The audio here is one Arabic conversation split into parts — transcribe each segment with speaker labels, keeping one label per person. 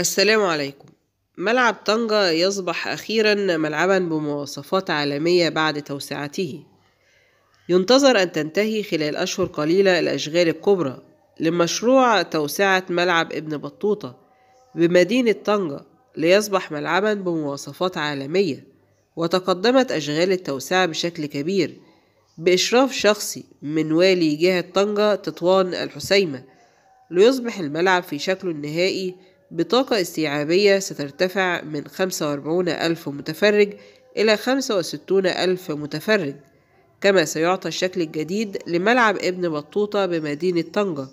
Speaker 1: السلام عليكم ملعب طنجة يصبح أخيرا ملعبا بمواصفات عالمية بعد توسعته ينتظر أن تنتهي خلال أشهر قليلة الأشغال الكبرى لمشروع توسعة ملعب ابن بطوطة بمدينة طنجة ليصبح ملعبا بمواصفات عالمية وتقدمت أشغال التوسعة بشكل كبير بإشراف شخصي من والي جهة طنجة تطوان الحسيمة ليصبح الملعب في شكله النهائي بطاقة استيعابية سترتفع من 45 ألف متفرج إلى 65 ألف متفرج كما سيعطى الشكل الجديد لملعب ابن بطوطة بمدينة طنجة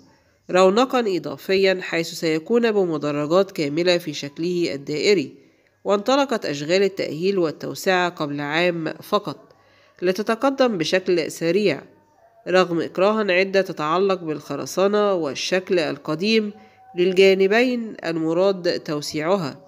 Speaker 1: رونقا إضافيا حيث سيكون بمدرجات كاملة في شكله الدائري وانطلقت أشغال التأهيل والتوسعة قبل عام فقط لتتقدم بشكل سريع رغم إكراه عدة تتعلق بالخرسانة والشكل القديم للجانبين المراد توسيعها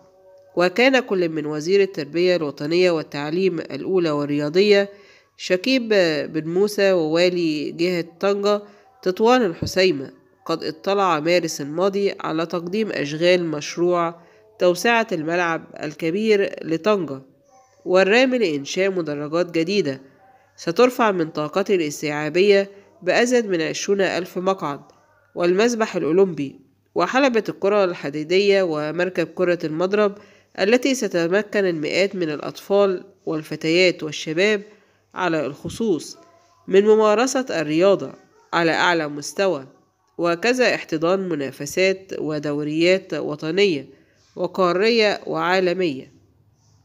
Speaker 1: وكان كل من وزير التربية الوطنية والتعليم الأولى والرياضية شكيب بن موسى ووالي جهة طنجة تطوان الحسيمة قد اطلع مارس الماضي على تقديم أشغال مشروع توسعة الملعب الكبير لطنجة والرامي لإنشاء مدرجات جديدة سترفع من طاقته الاستيعابية بأزيد من عشرون ألف مقعد والمسبح الأولمبي وحلبة الكرة الحديدية ومركب كرة المضرب التي ستمكن المئات من الأطفال والفتيات والشباب على الخصوص من ممارسة الرياضة على أعلى مستوى وكذا احتضان منافسات ودوريات وطنية وقارية وعالمية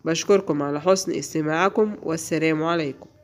Speaker 1: بشكركم على حسن استماعكم والسلام عليكم